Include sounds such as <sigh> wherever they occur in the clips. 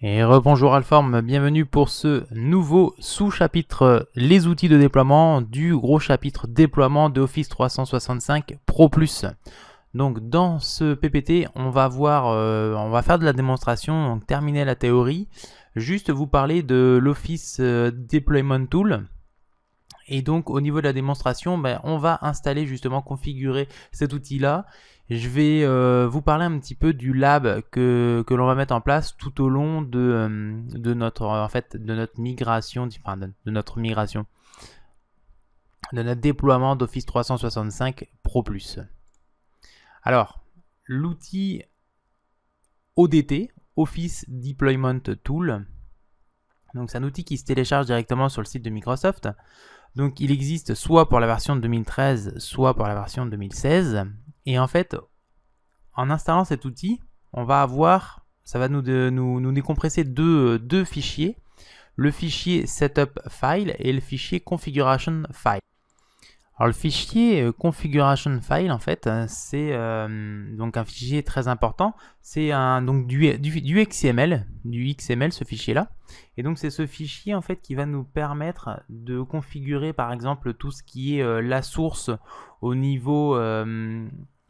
Et rebonjour Alform, bienvenue pour ce nouveau sous-chapitre Les outils de déploiement du gros chapitre déploiement de Office 365 Pro Plus. Donc dans ce PPT, on va voir, euh, on va faire de la démonstration, donc terminer la théorie, juste vous parler de l'Office euh, Deployment Tool et donc au niveau de la démonstration, ben, on va installer justement, configurer cet outil-là. Je vais euh, vous parler un petit peu du lab que, que l'on va mettre en place tout au long de, euh, notre, euh, en fait, de notre migration, enfin de, de notre migration, de notre déploiement d'Office 365 Pro Plus. Alors, l'outil ODT, Office Deployment Tool, donc c'est un outil qui se télécharge directement sur le site de Microsoft. Donc il existe soit pour la version 2013, soit pour la version 2016. Et en fait, en installant cet outil, on va avoir, ça va nous, décompresser deux fichiers, le fichier setup file et le fichier configuration file. Alors le fichier euh, configuration file en fait, euh, c'est euh, donc un fichier très important. C'est un donc du, XML, du XML ce fichier là. Et donc c'est ce fichier en fait qui va nous permettre de configurer par exemple tout ce qui est la source au niveau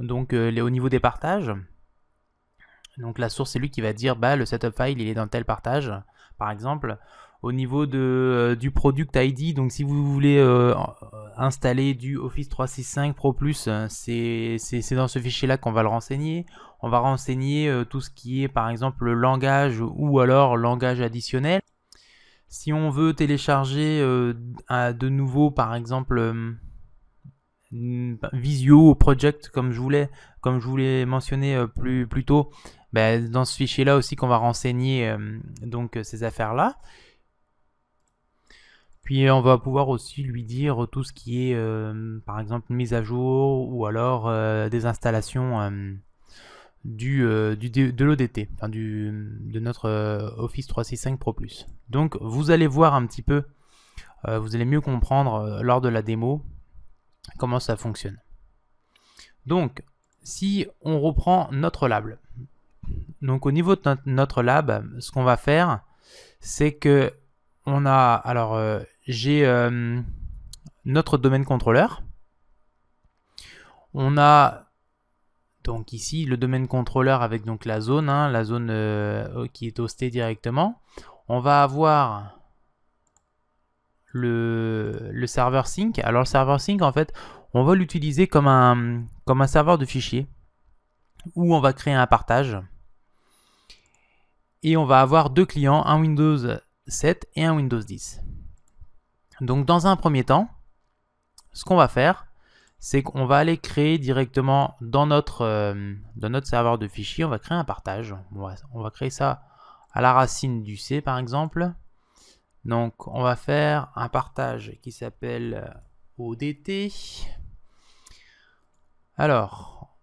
donc au niveau des partages. Donc la source c'est lui qui va dire bah le setup file il est dans tel partage par exemple au niveau de, euh, du Product ID. Donc si vous voulez euh, euh, installer du Office 365 Pro Plus, c'est dans ce fichier-là qu'on va le renseigner. On va renseigner tout ce qui est par exemple le langage ou alors langage additionnel. Si on veut télécharger de nouveau par exemple Visio Project comme je voulais, comme je voulais mentionner plus, plus tôt, ben, dans ce fichier là aussi qu'on va renseigner donc ces affaires là. Puis euh, on va pouvoir aussi lui dire tout ce qui est, euh, par exemple, mise à jour ou alors euh, des installations du, du, de l'ODT, enfin du, de notre Office 365 Pro Plus. Donc vous allez voir un petit peu, vous allez mieux comprendre lors de la démo comment ça fonctionne. Donc si on reprend notre lab, donc au niveau de notre lab, ce qu'on va faire, c'est que on a alors j'ai euh, notre domaine contrôleur. On a donc ici le domaine contrôleur avec donc la zone, hein, la zone euh, qui est hostée directement. On va avoir le, le serveur sync. Alors le serveur sync en fait, on va l'utiliser comme un, comme un serveur de fichiers où on va créer un partage. Et on va avoir deux clients, un Windows 7 et un Windows 10. Donc dans un premier temps, ce qu'on va faire, c'est qu'on va aller créer directement dans notre, euh, notre serveur de fichiers, on va créer un partage. on va, créer ça à la racine du C par exemple. Donc on va faire un partage qui s'appelle euh, ODT. Alors,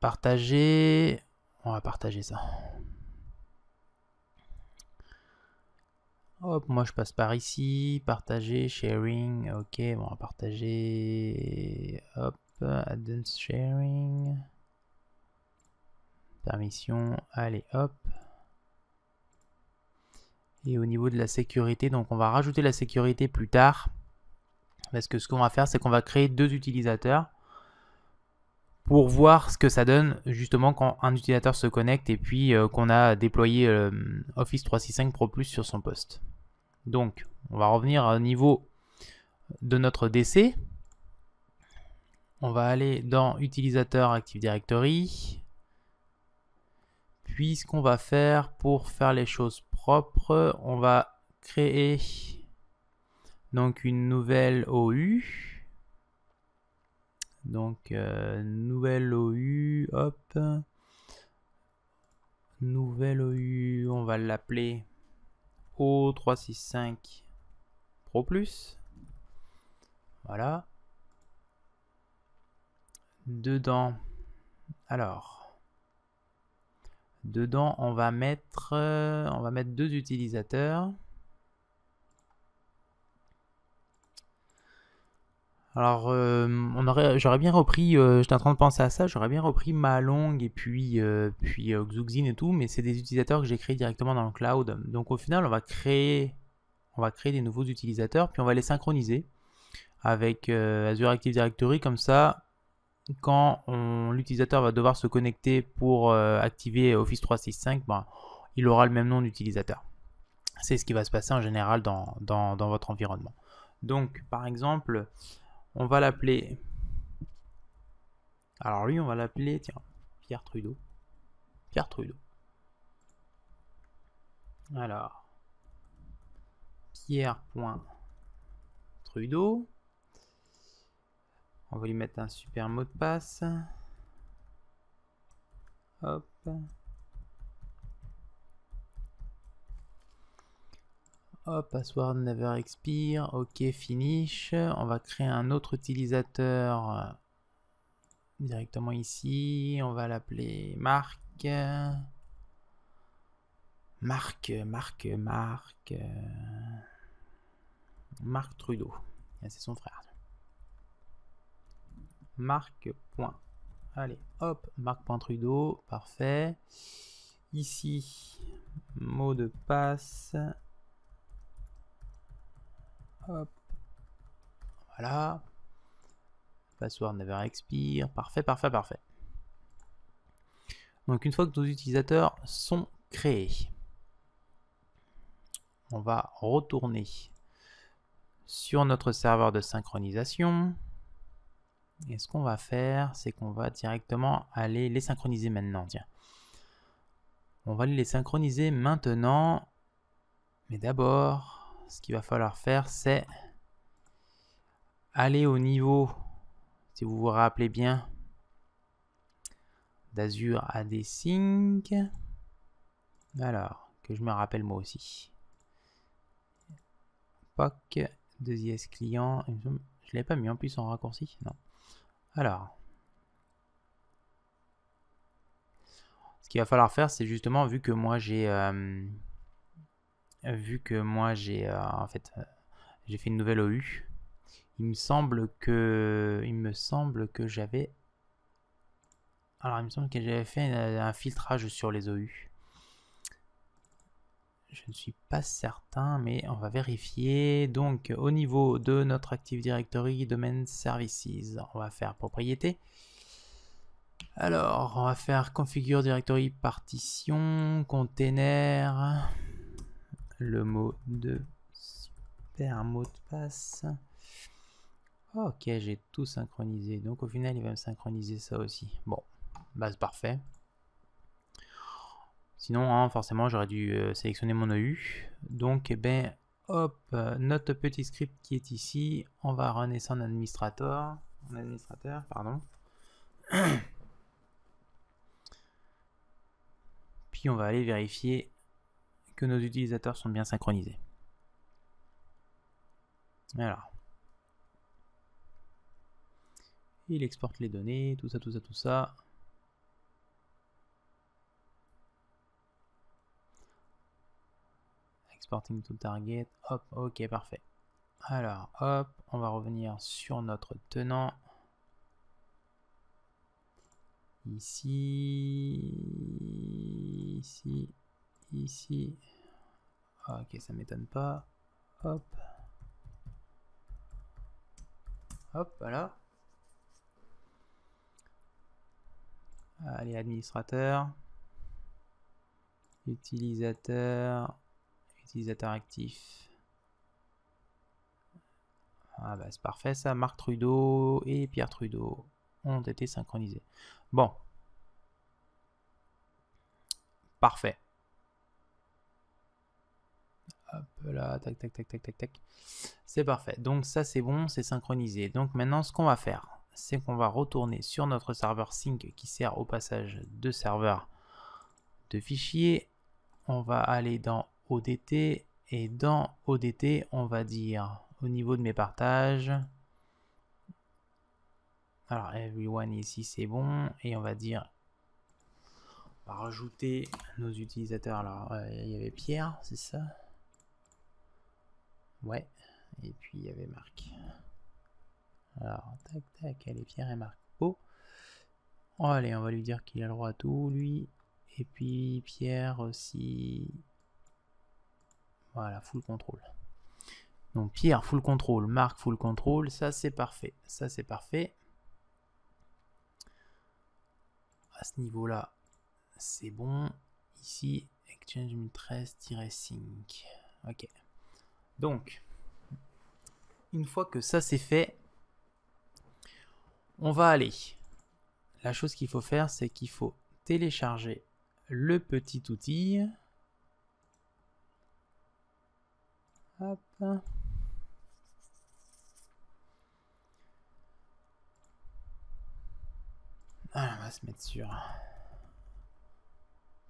partager, on va partager ça. Hop, moi je passe par ici, partager, sharing, ok, on va partager, hop, add sharing, permission, allez, hop. Et au niveau de la sécurité, donc on va rajouter la sécurité plus tard, parce que ce qu'on va faire, c'est qu'on va créer deux utilisateurs, pour voir ce que ça donne justement quand un utilisateur se connecte et puis euh, qu'on a déployé euh, Office 365 Pro Plus sur son poste. Donc, on va revenir au niveau de notre DC. On va aller dans Utilisateur Active Directory. Puis, ce qu'on va faire pour faire les choses propres, on va créer donc une nouvelle OU. Donc, euh, nouvelle OU, hop. Nouvelle OU, on va l'appeler O365 Pro Plus. Voilà. Dedans, alors, dedans, on va mettre, euh, on va mettre deux utilisateurs. Alors, euh, on aurait, j'aurais bien repris, euh, j'étais en train de penser à ça, j'aurais bien repris Malong et puis, euh, puis Xuxin et tout, mais c'est des utilisateurs que j'ai créés directement dans le cloud. Donc au final, on va créer, on va créer des nouveaux utilisateurs, puis on va les synchroniser avec Azure Active Directory. Comme ça, quand l'utilisateur va devoir se connecter pour activer Office 365, ben, il aura le même nom d'utilisateur. C'est ce qui va se passer en général dans, dans votre environnement. Donc, par exemple, on va l'appeler... Alors lui, on va l'appeler, tiens, Pierre Trudeau. Pierre Trudeau. Alors, Trudeau. On va lui mettre un super mot de passe. Hop. Hop, password never expire. Ok, finish. On va créer un autre utilisateur euh, directement ici. On va l'appeler Marc. Marc, Marc, Marc. Euh, Marc Trudeau. C'est son frère. Marc. Point. Allez, hop, Trudeau. Parfait. Ici, mot de passe. Voilà. Voilà. Password never expire. Parfait, parfait, parfait. Donc une fois que nos utilisateurs sont créés, on va retourner sur notre serveur de synchronisation. Et ce qu'on va faire, c'est qu'on va directement aller les synchroniser maintenant. Tiens. On va les synchroniser maintenant. Mais d'abord, ce qu'il va falloir faire, c'est aller au niveau, si vous vous rappelez bien, d'Azure AD Sync. Alors, que je me rappelle moi aussi. POC, 2IS client. Je ne l'ai pas mis en plus en raccourci, non. Alors, ce qu'il va falloir faire, c'est justement, vu que moi j'ai... Euh, euh, vu que moi j'ai euh, en fait euh, j'ai fait une nouvelle OU, il me semble que il me semble que j'avais alors il me semble que j'avais fait un, un filtrage sur les OU. Je ne suis pas certain, mais on va vérifier. Donc au niveau de notre Active Directory Domain Services, on va faire propriété. Alors, on va faire configure directory partition, container le mot de super mot de passe. Ok, j'ai tout synchronisé. Donc au final, il va me synchroniser ça aussi. Bon, base parfait. Sinon, hein, forcément, j'aurais dû euh, sélectionner mon EU. Donc, et eh ben, hop, notre petit script qui est ici, on va runner en administrateur. En administrateur, pardon. <clears throat> Puis on va aller vérifier que nos utilisateurs sont bien synchronisés. Alors. Il exporte les données, tout ça, tout ça, tout ça. Exporting to target. Hop, ok, parfait. Alors, hop, on va revenir sur notre tenant. Ici, ici, ici. Ah, ok, ça m'étonne pas. Hop. Hop, voilà. Allez, administrateur. Utilisateur. Utilisateur actif. Ah bah c'est parfait ça, Marc Trudeau et Pierre Trudeau ont été synchronisés. Bon. Parfait hop là, tac, tac, tac, tac, tac, tac. C'est parfait. Donc ça, c'est bon, c'est synchronisé. Donc maintenant, ce qu'on va faire, c'est qu'on va retourner sur notre serveur sync qui sert au passage de serveur de fichiers. On va aller dans ODT et dans ODT, on va dire au niveau de mes partages. Alors, everyone ici, c'est bon. Et on va dire on va rajouter nos utilisateurs. Alors, euh, il y avait Pierre, c'est ça Ouais. Et puis il y avait Marc. Alors, tac, tac, est Pierre et Marc. Oh. allez, on va lui dire qu'il a le droit à tout, lui. Et puis Pierre aussi. Voilà, full contrôle. Donc Pierre, full contrôle. Marc, full contrôle. Ça, c'est parfait. Ça, c'est parfait. À ce niveau-là, c'est bon. Ici, Exchange 2013-sync Ok. Donc, une fois que ça c'est fait, on va aller. La chose qu'il faut faire, c'est qu'il faut télécharger le petit outil. Hop. Ah, on va se mettre sur.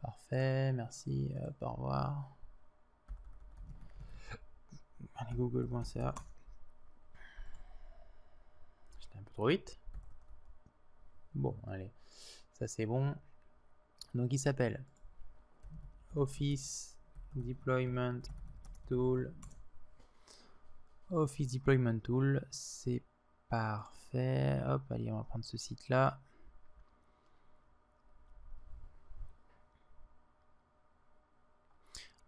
Parfait, merci, au revoir. Allez, google.ca. J'étais un peu trop vite. Bon, allez. Ça, c'est bon. Donc, il s'appelle Office Deployment Tool. Office Deployment Tool, c'est parfait. Hop, allez, on va prendre ce site-là.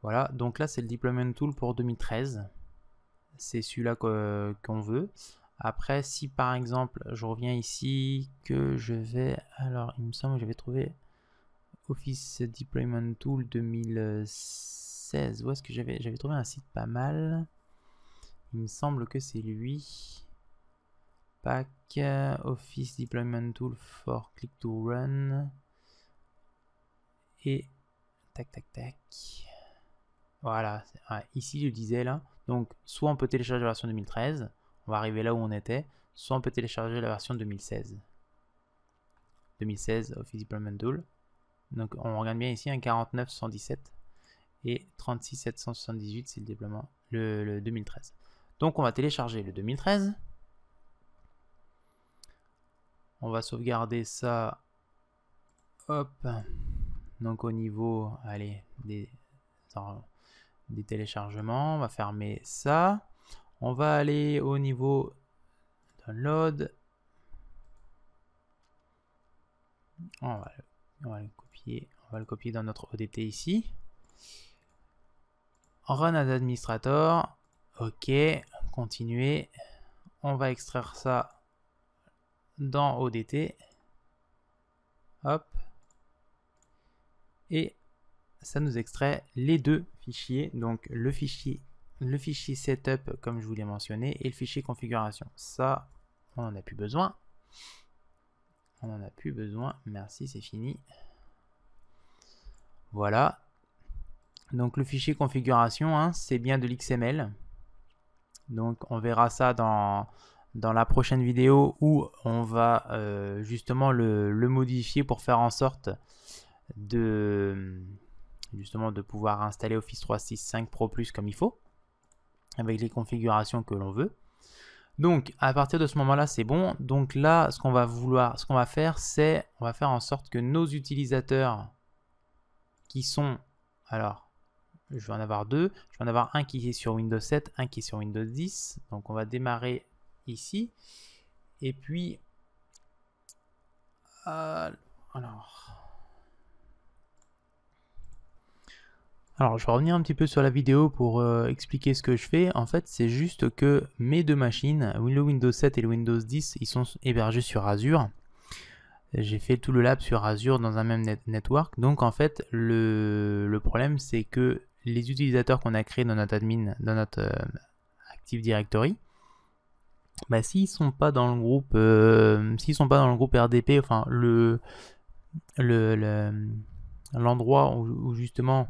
Voilà, donc là c'est le Deployment Tool pour 2013 c'est celui-là qu'on veut. Après, si par exemple, je reviens ici, que je vais... Alors, il me semble que j'avais trouvé Office Deployment Tool 2016. Où est-ce que j'avais J'avais trouvé un site pas mal. Il me semble que c'est lui. Pack euh, Office Deployment Tool for Click to Run. Et... Tac, tac, tac. Voilà. ici, je disais là. Donc, soit on peut télécharger la version 2013, on va arriver là où on était, soit on peut télécharger la version 2016. 2016 Office Deployment Tool. Donc, on regarde bien ici un 4917 et 36778, c'est le déploiement, le, le 2013. Donc, on va télécharger le 2013. On va sauvegarder ça. Hop. Donc, au niveau, allez, des des téléchargements. On va fermer ça. On va aller au niveau download. On va, le copier. On va le copier dans notre ODT ici. Run as administrator. OK. Continuer. On va extraire ça dans ODT. Hop. Et ça nous extrait les deux donc le fichier, le fichier setup comme je vous l'ai mentionné et le fichier configuration. Ça, on n'en a plus besoin. On n'en a plus besoin. Merci, c'est fini. Voilà. Donc le fichier configuration, hein, c'est bien de l'XML. Donc on verra ça dans, dans la prochaine vidéo où on va euh, justement le, le, modifier pour faire en sorte de justement de pouvoir installer Office 365 Pro Plus comme il faut, avec les configurations que l'on veut. Donc à partir de ce moment-là, c'est bon. Donc là, ce qu'on va vouloir, ce qu'on va faire, c'est on va faire en sorte que nos utilisateurs qui sont alors je vais en avoir deux. Je vais en avoir un qui est sur Windows 7, un qui est sur Windows 10. Donc on va démarrer ici. Et puis, euh, alors, Alors je vais revenir un petit peu sur la vidéo pour euh, expliquer ce que je fais. En fait c'est juste que mes deux machines, le Windows 7 et le Windows 10, ils sont hébergés sur Azure. J'ai fait tout le lab sur Azure dans un même network. Donc en fait le, problème c'est que les utilisateurs qu'on a créés dans notre admin, dans notre euh, Active Directory, bah, s'ils sont pas dans le groupe euh, s'ils sont pas dans le groupe RDP enfin le l'endroit où, justement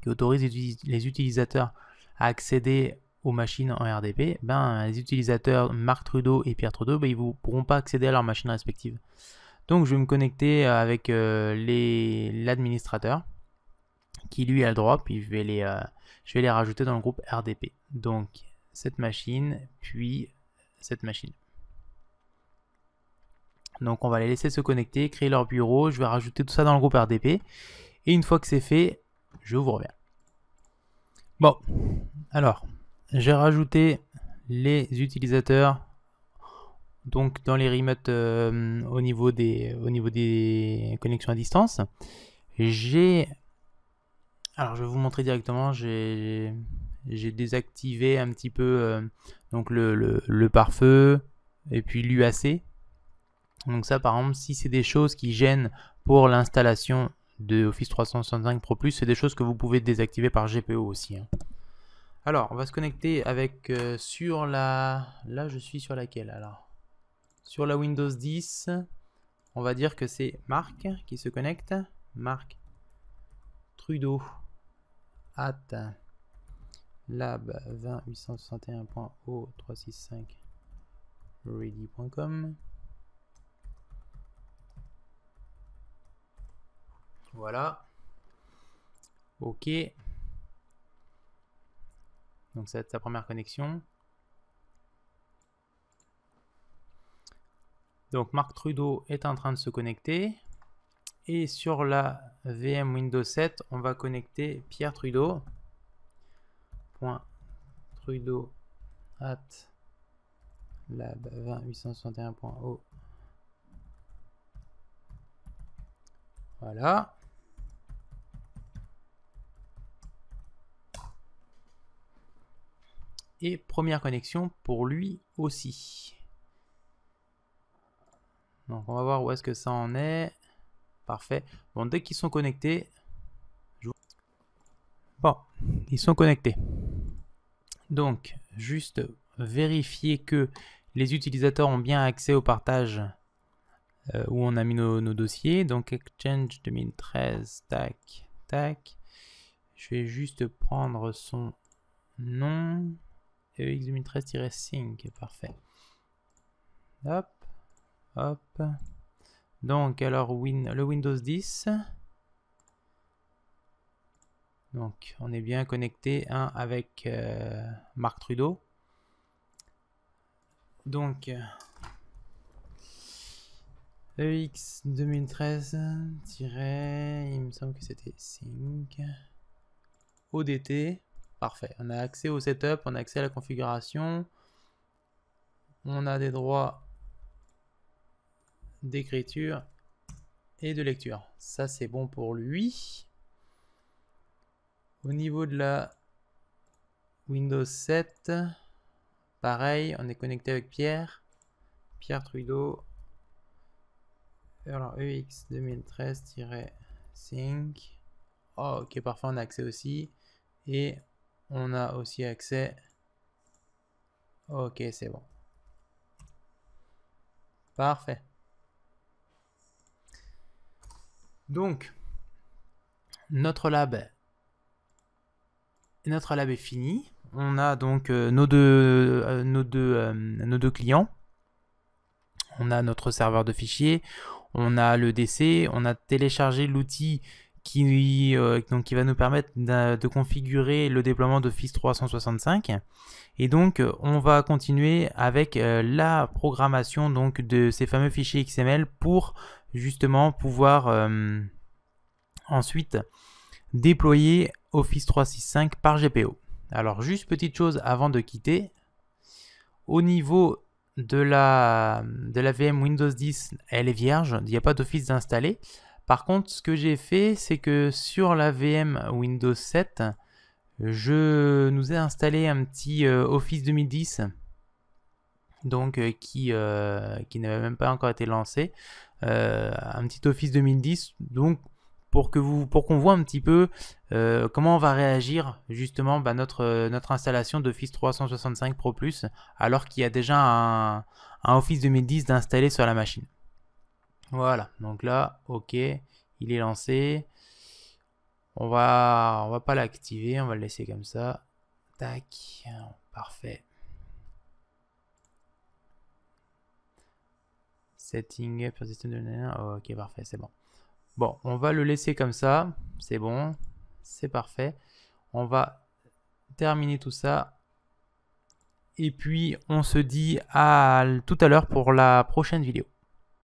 qui autorise les utilisateurs à accéder aux machines en RDP, ben, les utilisateurs Marc Trudeau et Pierre Trudeau, ben, ils ne pourront pas accéder à leurs machines respectives. Donc je vais me connecter avec euh, l'administrateur qui lui a le droit, puis je vais les euh, rajouter dans le groupe RDP. Donc cette machine, puis cette machine. Donc on va les laisser se connecter, créer leur bureau, je vais rajouter tout ça dans le groupe RDP. Et une fois que c'est fait, je vous reviens. Bon, alors, j'ai rajouté les utilisateurs donc dans les remotes euh, au, niveau des, au niveau des connexions à distance. J'ai... Alors, je vais vous montrer directement, j'ai j'ai désactivé un petit peu euh, donc le, le, le pare-feu et puis l'UAC. Donc ça par exemple si c'est des choses qui gênent pour l'installation de Office 365 Pro Plus. C'est des choses que vous pouvez désactiver par GPO aussi. Hein. Alors, on va se connecter avec euh, sur la... Là, je suis sur laquelle alors Sur la Windows 10. On va dire que c'est Marc qui se connecte. Marc Trudeau at lab 20861.o365 ready.com Voilà. OK. Donc ça va être sa première connexion. Donc Marc Trudeau est en train de se connecter. Et sur la VM Windows 7, on va connecter Pierre Trudeau. Trudeau at lab 20861.0. Voilà. et première connexion pour lui aussi. Donc on va voir où est-ce que ça en est. Parfait. Bon, dès qu'ils sont connectés... Bon, ils sont connectés. Donc, juste vérifier que les utilisateurs ont bien accès au partage euh, où on a mis nos, dossiers. Donc, Exchange 2013, tac, tac. Je vais juste prendre son nom. EX 2013 sync parfait. Hop, hop. Donc, alors, win, le Windows 10. Donc, on est bien connecté hein, avec euh, Marc Trudeau. Donc, EX 2013, il me semble que c'était sync. ODT. Parfait. On a accès au setup, on a accès à la configuration. On a des droits d'écriture et de lecture. Ça, c'est bon pour lui. Au niveau de la Windows 7, pareil, on est connecté avec Pierre. Pierre Trudeau. Alors, EX 2013-5. Oh, ok, parfois on a accès aussi. Et on a aussi accès. Ok, c'est bon. Parfait. Donc, notre lab, notre lab est fini. On a donc euh, nos, deux, euh, nos, deux, euh, nos deux clients. On a notre serveur de fichiers. On a le DC. On a téléchargé l'outil qui, euh, donc, qui va nous permettre de configurer le déploiement d'Office 365. Et donc, euh, on va continuer avec euh, la programmation donc, de ces fameux fichiers XML pour justement pouvoir ensuite déployer Office 365 par GPO. Alors, juste petite chose avant de quitter. Au niveau de la, de la VM Windows 10, elle est vierge, il n'y a pas d'Office installé. Par contre, ce que j'ai fait, c'est que sur la VM Windows 7, je nous ai installé un petit euh, Office 2010, donc euh, qui, euh, qui n'avait même pas encore été lancé, un petit Office 2010, donc pour que vous, pour qu'on voit un petit peu comment on va réagir justement bah, notre, notre installation d'Office 365 Pro Plus, alors qu'il y a déjà un, Office 2010 d'installer sur la machine. Voilà, donc là, ok, il est lancé. On va, on va pas l'activer, on va le laisser comme ça. Tac, parfait. Setting up Ok, parfait, c'est bon. Bon, on va le laisser comme ça. C'est bon, c'est parfait. On va terminer tout ça. Et puis, on se dit à tout à l'heure pour la prochaine vidéo.